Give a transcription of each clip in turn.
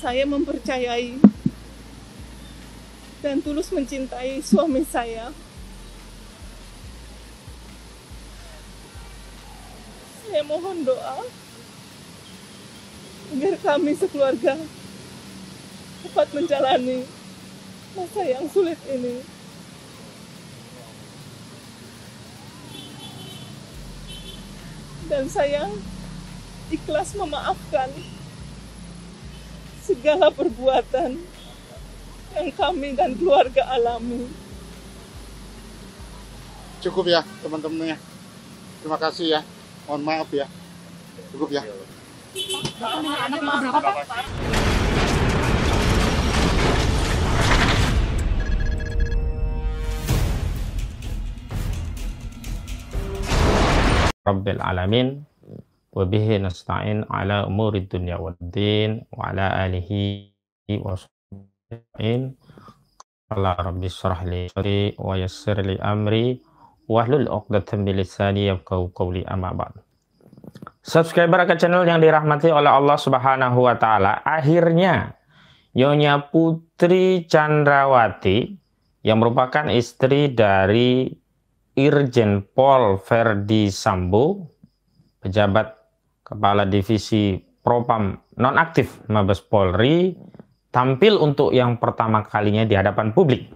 saya mempercayai dan tulus mencintai suami saya. Saya mohon doa agar kami sekeluarga dapat menjalani masa yang sulit ini. Dan saya ikhlas memaafkan segala perbuatan yang kami dan keluarga alami. Cukup ya teman-teman ya. Terima kasih ya. Mohon maaf ya. Cukup ya. anak berapa Pak? Rabbil Alamin وبه نستعين على أمور الدنيا والدين وعلى آله وصحبه قال رب اشرح لي صدري ويسر لي أمري wahlul uqdatam bilisani yafqahu qawli amma ba'd. Subscriber ke channel yang dirahmati oleh Allah Subhanahu wa taala, akhirnya Nyonya Putri Chandrawati yang merupakan istri dari Irjen Pol Verdi Sambo, pejabat Kepala Divisi Propam Nonaktif Mabes Polri tampil untuk yang pertama kalinya di hadapan publik.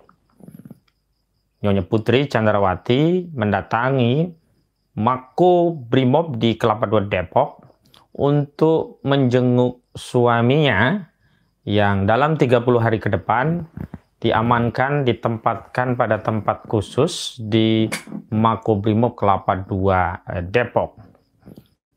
Nyonya Putri Chandrawati mendatangi Mako Brimob di Kelapa Dua Depok untuk menjenguk suaminya yang dalam 30 hari ke depan diamankan, ditempatkan pada tempat khusus di Mako Brimob Kelapa 2 eh, Depok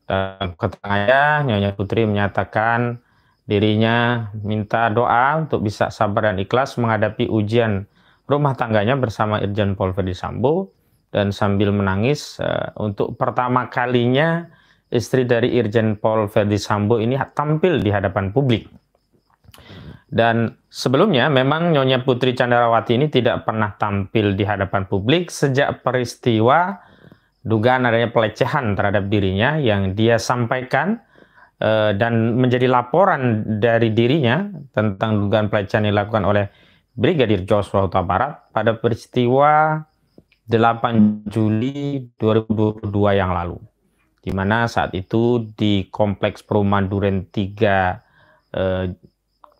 dan katanya Nyonya Putri menyatakan dirinya minta doa untuk bisa sabar dan ikhlas menghadapi ujian rumah tangganya bersama Irjen Paul Verdi Sambo dan sambil menangis uh, untuk pertama kalinya istri dari Irjen Paul Verdi Sambo ini tampil di hadapan publik. Dan sebelumnya memang Nyonya Putri Candrawati ini tidak pernah tampil di hadapan publik sejak peristiwa dugaan adanya pelecehan terhadap dirinya yang dia sampaikan eh, dan menjadi laporan dari dirinya tentang dugaan pelecehan yang dilakukan oleh Brigadir Joshua Huta Barat pada peristiwa 8 Juli 2022 yang lalu di mana saat itu di kompleks perumahan Duren 3 eh,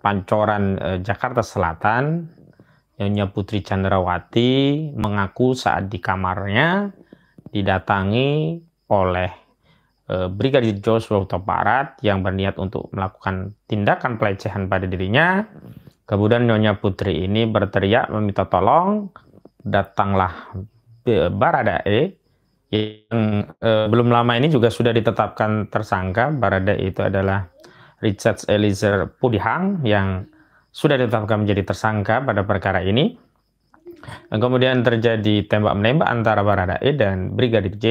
Pancoran eh, Jakarta Selatan Nyonya Putri Chandrawati mengaku saat di kamarnya didatangi oleh eh, Brigadir Joshua Huta Barat yang berniat untuk melakukan tindakan pelecehan pada dirinya. Kemudian Nyonya Putri ini berteriak meminta tolong, datanglah eh, Baradae yang eh, belum lama ini juga sudah ditetapkan tersangka. Baradae itu adalah Richard Eliezer Pudihang yang sudah ditetapkan menjadi tersangka pada perkara ini. Kemudian terjadi tembak menembak antara Baradae dan Brigadir J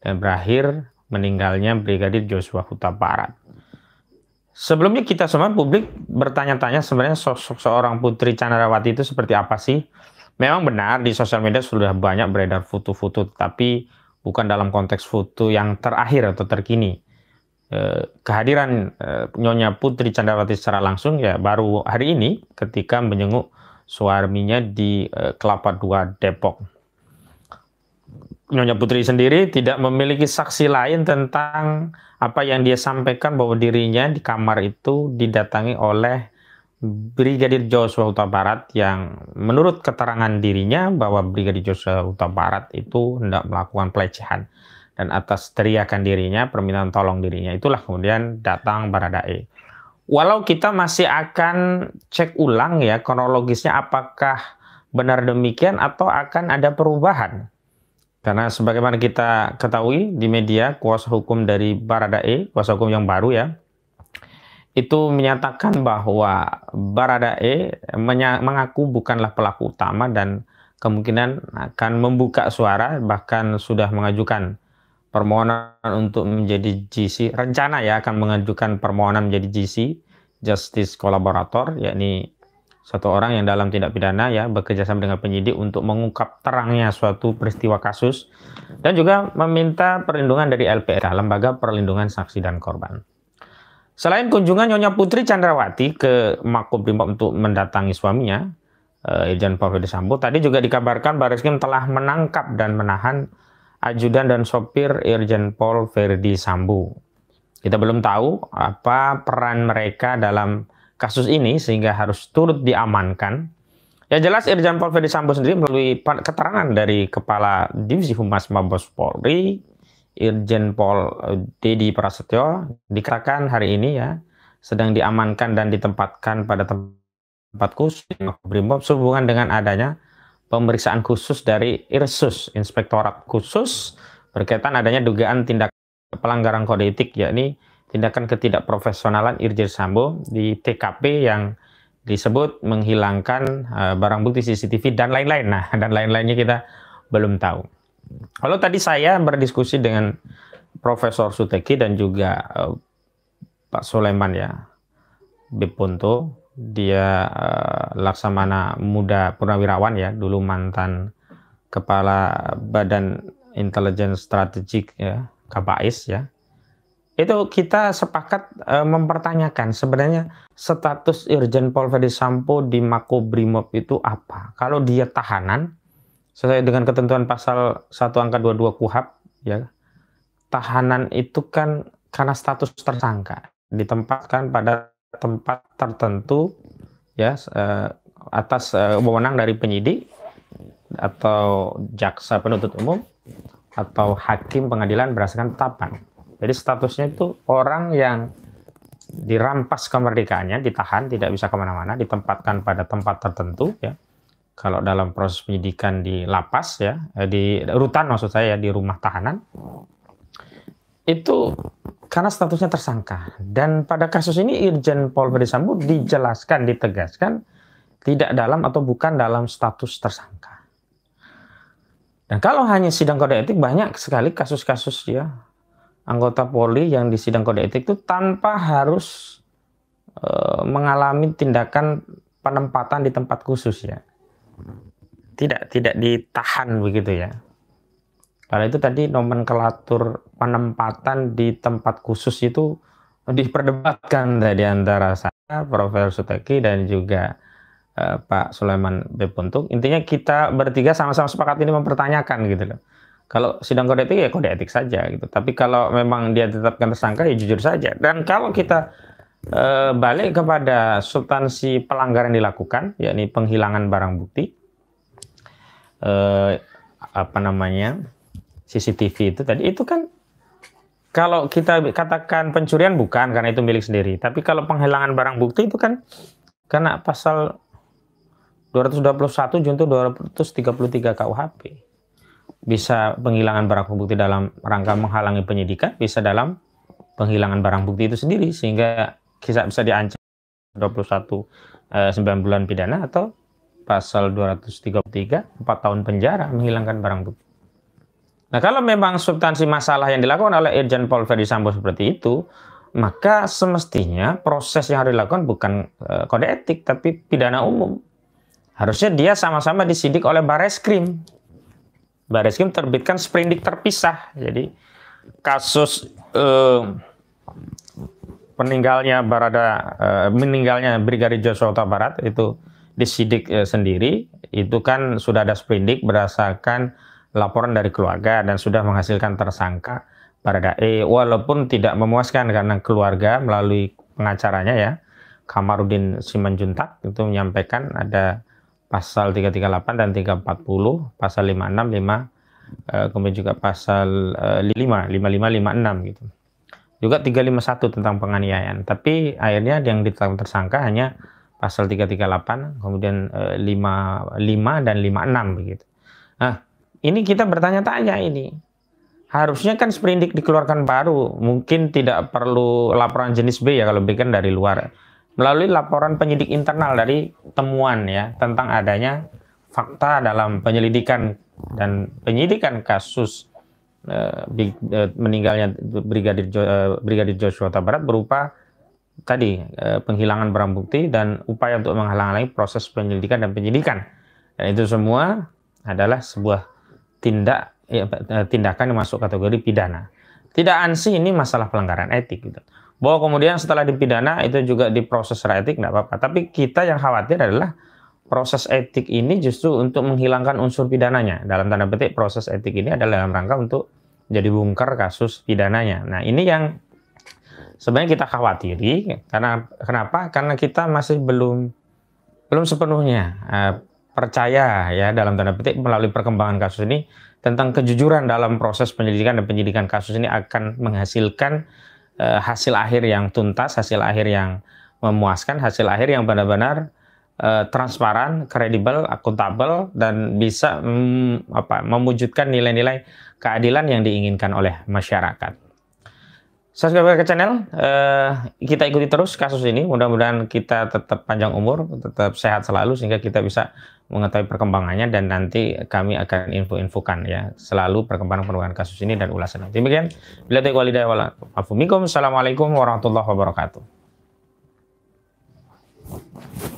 dan berakhir meninggalnya Brigadir Joshua Huta Barat. Sebelumnya kita semua publik bertanya-tanya sebenarnya sosok seorang Putri Chandrawati itu seperti apa sih? Memang benar di sosial media sudah banyak beredar foto-foto, tapi bukan dalam konteks foto yang terakhir atau terkini. Eh, kehadiran eh, Nyonya Putri Chandrawati secara langsung ya baru hari ini ketika menjenguk suaminya di eh, Kelapa Dua Depok. Nyonya Putri sendiri tidak memiliki saksi lain tentang apa yang dia sampaikan bahwa dirinya di kamar itu didatangi oleh Brigadir Joshua Huta Barat yang menurut keterangan dirinya bahwa Brigadir Joshua Huta Barat itu hendak melakukan pelecehan dan atas teriakan dirinya permintaan tolong dirinya itulah kemudian datang Baradae. Walau kita masih akan cek ulang ya kronologisnya apakah benar demikian atau akan ada perubahan. Karena sebagaimana kita ketahui di media kuasa hukum dari Baradae, kuasa hukum yang baru ya, itu menyatakan bahwa Baradae mengaku bukanlah pelaku utama dan kemungkinan akan membuka suara bahkan sudah mengajukan permohonan untuk menjadi GC rencana ya akan mengajukan permohonan menjadi GC justice Collaborator yakni satu orang yang dalam tindak pidana ya bekerjasama dengan penyidik untuk mengungkap terangnya suatu peristiwa kasus dan juga meminta perlindungan dari LPR Lembaga Perlindungan Saksi dan Korban. Selain kunjungan Nyonya Putri Chandrawati ke Makobrimob untuk mendatangi suaminya, eh, Irjen Paul Sambo, tadi juga dikabarkan Baris Krim telah menangkap dan menahan ajudan dan sopir Irjen Pol Verdi Sambo. Kita belum tahu apa peran mereka dalam kasus ini sehingga harus turut diamankan. Ya jelas Irjen Pol Verdi Sambo sendiri melalui keterangan dari Kepala Divisi Humas Mabes Polri, Irjen Pol eh, Dedi Prasetyo, dikatakan hari ini ya sedang diamankan dan ditempatkan pada tempat khusus Brimob sehubungan dengan adanya pemeriksaan khusus dari Irsus, Inspektorat Khusus berkaitan adanya dugaan tindak pelanggaran kode etik yakni tindakan ketidakprofesionalan Irjen Sambo di TKP yang disebut menghilangkan uh, barang bukti CCTV dan lain-lain. Nah, dan lain-lainnya kita belum tahu. kalau tadi saya berdiskusi dengan Profesor Suteki dan juga uh, Pak Soleman ya, Biponto dia uh, laksamana muda purnawirawan ya dulu mantan kepala badan intelijen strategik ya Kabais ya itu kita sepakat e, mempertanyakan sebenarnya status Irjen Pol Ferdi Sampo di Makobrimob itu apa kalau dia tahanan sesuai dengan ketentuan pasal 1 angka 22 KUHAP ya tahanan itu kan karena status tersangka ditempatkan pada tempat tertentu ya eh, atas eh, wewenang dari penyidik atau jaksa penuntut umum atau hakim pengadilan berdasarkan tapan. Jadi statusnya itu orang yang dirampas kemerdekaannya, ditahan, tidak bisa kemana-mana, ditempatkan pada tempat tertentu ya. Kalau dalam proses penyidikan di lapas ya, eh, di rutan maksud saya di rumah tahanan itu karena statusnya tersangka dan pada kasus ini Irjen Paul Ferdisambo dijelaskan ditegaskan tidak dalam atau bukan dalam status tersangka. Dan kalau hanya sidang kode etik banyak sekali kasus-kasus ya anggota Polri yang di sidang kode etik itu tanpa harus uh, mengalami tindakan penempatan di tempat khusus ya. Tidak tidak ditahan begitu ya. Karena itu tadi nomenklatur penempatan di tempat khusus itu diperdebatkan tadi antara saya, Profesor Suteki dan juga eh, Pak Sulaiman Bepuntuk. Intinya kita bertiga sama-sama sepakat ini mempertanyakan gitu loh. Kalau sidang kode etik ya kode etik saja gitu. Tapi kalau memang dia tetapkan tersangka ya jujur saja. Dan kalau kita eh, balik kepada substansi pelanggaran dilakukan, yakni penghilangan barang bukti, eh, apa namanya CCTV itu tadi itu kan kalau kita katakan pencurian bukan karena itu milik sendiri, tapi kalau penghilangan barang bukti itu kan karena pasal 221 junto 233 KUHP. Bisa penghilangan barang bukti dalam rangka menghalangi penyidikan, bisa dalam penghilangan barang bukti itu sendiri sehingga kisah bisa diancam 21 eh, 9 bulan pidana atau pasal 233 4 tahun penjara menghilangkan barang bukti. Nah, kalau memang substansi masalah yang dilakukan oleh Irjen Paul Verdi Sambo seperti itu, maka semestinya proses yang harus dilakukan bukan eh, kode etik tapi pidana umum. Harusnya dia sama-sama disidik oleh Bareskrim. Bareskrim terbitkan sprindik terpisah. Jadi kasus eh, meninggalnya Barada eh, meninggalnya Brigadir Joshua Huta Barat itu disidik eh, sendiri itu kan sudah ada sprindik berdasarkan laporan dari keluarga dan sudah menghasilkan tersangka Baradae walaupun tidak memuaskan karena keluarga melalui pengacaranya ya Kamarudin Simanjuntak itu menyampaikan ada pasal 338 dan 340, pasal 56, 5 eh, kemudian juga pasal 5, 55, 56 gitu. Juga 351 tentang penganiayaan, tapi akhirnya yang ditetapkan tersangka hanya pasal 338, kemudian 55 eh, dan 56 begitu ini kita bertanya-tanya ini. Harusnya kan sprindik dikeluarkan baru, mungkin tidak perlu laporan jenis B ya kalau bikin dari luar. Melalui laporan penyidik internal dari temuan ya tentang adanya fakta dalam penyelidikan dan penyidikan kasus eh, eh, meninggalnya brigadir eh, brigadir Joshua tabarat berupa tadi penghilangan barang bukti dan upaya untuk menghalang-halangi proses penyelidikan dan penyidikan. Dan itu semua adalah sebuah tindak ya, eh, tindakan yang masuk kategori pidana. Tidak ansi ini masalah pelanggaran etik gitu. Bahwa kemudian setelah dipidana itu juga diproses secara etik tidak apa-apa. Tapi kita yang khawatir adalah proses etik ini justru untuk menghilangkan unsur pidananya. Dalam tanda petik proses etik ini adalah dalam rangka untuk jadi bungkar kasus pidananya. Nah ini yang sebenarnya kita khawatiri karena kenapa? Karena kita masih belum belum sepenuhnya eh, percaya ya dalam tanda petik melalui perkembangan kasus ini tentang kejujuran dalam proses penyelidikan dan penyidikan kasus ini akan menghasilkan uh, hasil akhir yang tuntas, hasil akhir yang memuaskan, hasil akhir yang benar-benar uh, transparan, kredibel, akuntabel dan bisa mm, apa, mewujudkan nilai-nilai keadilan yang diinginkan oleh masyarakat subscribe ke channel, uh, kita ikuti terus kasus ini. Mudah-mudahan kita tetap panjang umur, tetap sehat selalu sehingga kita bisa mengetahui perkembangannya dan nanti kami akan info-infokan ya selalu perkembangan-perkembangan kasus ini dan ulasan Demikian, bila walidah Assalamualaikum warahmatullahi wabarakatuh.